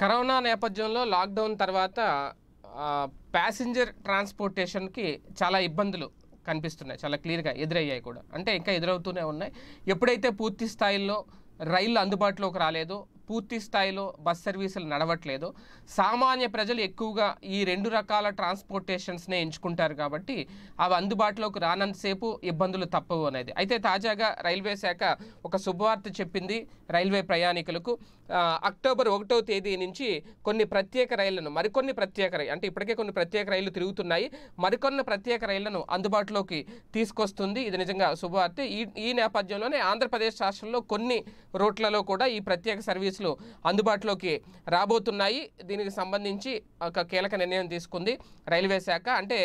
corona నేపథ్యంలో lockdown తర్వాత passenger ట్రాన్స్పోర్టేషన్కి చాలా ఇబ్బందులు కనిపిస్తున్నాయి చాలా క్లియర్గా ఎదురయ్యాయి కూడా అంటే ఇంకా ఎదురవుతూనే ఉన్నాయి ఎప్పుడైతే పూర్తి స్థాయిలో రైళ్ళు అందుబాటులోకి రాలేదు పూర్తి స్థాయిలో బస్ సర్వీసులు నడవట్లేదు సామాన్య ప్రజలు ఎక్కువగా ఈ రెండు రకాల ట్రాన్స్పోర్టేషన్స్నే ఎంచుకుంటారు కాబట్టి అవి అందుబాటులోకి రానంతసేపు ఇబ్బందులు తప్పవు అనేది అయితే తాజాగా రైల్వే శాఖ ఒక శుభవార్త చెప్పింది రైల్వే ప్రయాణికులకు అక్టోబర్ ఒకటో తేదీ నుంచి కొన్ని ప్రత్యేక రైళ్లను మరికొన్ని ప్రత్యేక రైలు అంటే ఇప్పటికే కొన్ని ప్రత్యేక రైళ్లు తిరుగుతున్నాయి మరికొన్ని ప్రత్యేక రైళ్లను అందుబాటులోకి తీసుకొస్తుంది ఇది నిజంగా శుభవార్త ఈ ఈ నేపథ్యంలోనే ఆంధ్రప్రదేశ్ రాష్ట్రంలో కొన్ని రోడ్లలో కూడా ఈ ప్రత్యేక సర్వీస్ సర్వీసులు అందుబాటులోకి రాబోతున్నాయి దీనికి సంబంధించి ఒక కీలక నిర్ణయం తీసుకుంది రైల్వే శాఖ అంటే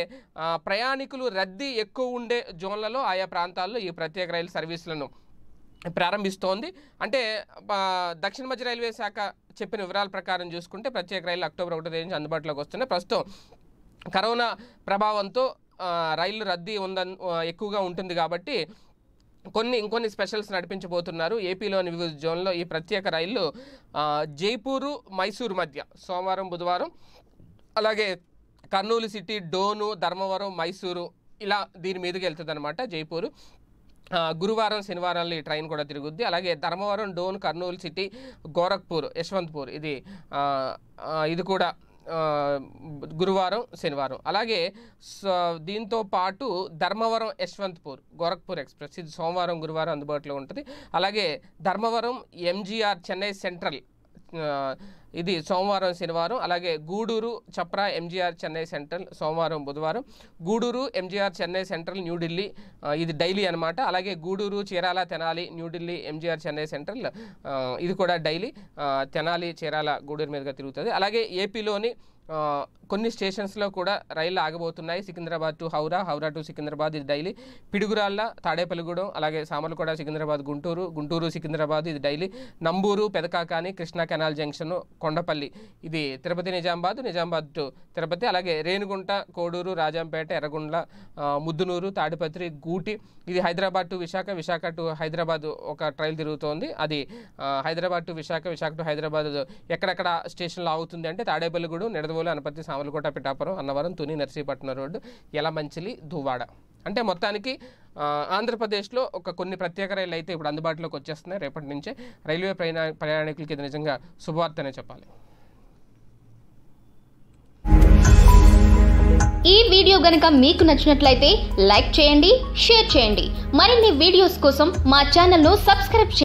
ప్రయాణికులు రద్దీ ఎక్కువ ఉండే జోన్లలో ఆయా ప్రాంతాల్లో ఈ ప్రత్యేక రైలు సర్వీసులను ప్రారంభిస్తోంది అంటే దక్షిణ మధ్య రైల్వే శాఖ చెప్పిన వివరాల ప్రకారం చూసుకుంటే ప్రత్యేక రైలు అక్టోబర్ ఒకటో తేదీ నుంచి అందుబాటులోకి వస్తున్నాయి ప్రస్తుతం కరోనా ప్రభావంతో రైళ్లు రద్దీ ఉందని ఎక్కువగా ఉంటుంది కాబట్టి కొన్ని ఇంకొన్ని స్పెషల్స్ నడిపించబోతున్నారు ఏపీలోని వివిధ జోన్లో ఈ ప్రత్యేక రైళ్లు జైపూరు మైసూరు మధ్య సోమవారం బుధవారం అలాగే కర్నూలు సిటీ డోను ధర్మవరం మైసూరు ఇలా దీని వెళ్తుంది వెళ్తుందన్నమాట జైపూరు గురువారం శనివారాల్లో ఈ ట్రైన్ కూడా తిరుగుద్ది అలాగే ధర్మవరం డోన్ కర్నూలు సిటీ గోరఖ్పూర్ యశ్వంత్పూర్ ఇది ఇది కూడా గురువారం శనివారం అలాగే దీంతో పాటు ధర్మవరం యశ్వంత్పూర్ గోరఖ్పూర్ ఎక్స్ప్రెస్ ఇది సోమవారం గురువారం అందుబాటులో ఉంటుంది అలాగే ధర్మవరం ఎంజీఆర్ చెన్నై సెంట్రల్ ఇది సోమవారం శనివారం అలాగే గూడూరు చప్రా ఎంజీఆర్ చెన్నై సెంట్రల్ సోమవారం బుధవారం గూడూరు ఎంజీఆర్ చెన్నై సెంట్రల్ న్యూఢిల్లీ ఇది డైలీ అనమాట అలాగే గూడూరు చీరాల తెనాలి న్యూఢిల్లీ ఎంజీఆర్ చెన్నై సెంట్రల్ ఇది కూడా డైలీ తెనాలి చీరాల గూడూరు మీదుగా తిరుగుతుంది అలాగే ఏపీలోని కొన్ని స్టేషన్స్లో కూడా రైళ్లు ఆగబోతున్నాయి సికింద్రాబాద్ టు హౌరా హౌరా టు సికింద్రాబాద్ ఇది డైలీ పిడుగురాళ్ళ తాడేపల్లిగూడెం అలాగే సామర్లకోడ సికింద్రాబాద్ గుంటూరు గుంటూరు సికింద్రాబాద్ ఇది daily Namburu Pedakakani Krishna canal junction Kondapalli ఇది తిరుపతి నిజామాబాద్ నిజామాబాద్ టు తిరుపతి అలాగే రేణుగుంట కోడూరు రాజంపేట ఎర్రగుండ్ల ముద్దునూరు తాడిపత్రి గూటి ఇది హైదరాబాద్ టు విశాఖ విశాఖ టు హైదరాబాద్ ఒక ట్రైల్ తిరుగుతోంది అది హైదరాబాద్ టు విశాఖ విశాఖ టు హైదరాబాద్ ఎక్కడెక్కడ స్టేషన్లో ఆగుతుంది అంటే తాడేపల్లిగూడెం నిడద చెరువులు అనపర్తి సామలకోట పిఠాపురం అన్నవరం తుని నర్సీపట్నం రోడ్డు యలమంచిలి దువ్వాడ అంటే మొత్తానికి ఆంధ్రప్రదేశ్లో ఒక కొన్ని ప్రత్యేక రైళ్ళు అయితే ఇప్పుడు అందుబాటులోకి వచ్చేస్తున్నాయి రేపటి నుంచే రైల్వే ప్రయాణ ప్రయాణికులకి ఇది నిజంగా శుభవార్తనే చెప్పాలి ఈ వీడియో గనక మీకు నచ్చినట్లయితే లైక్ చేయండి షేర్ చేయండి మరిన్ని వీడియోస్ కోసం మా ఛానల్ను సబ్స్క్రైబ్ చేయండి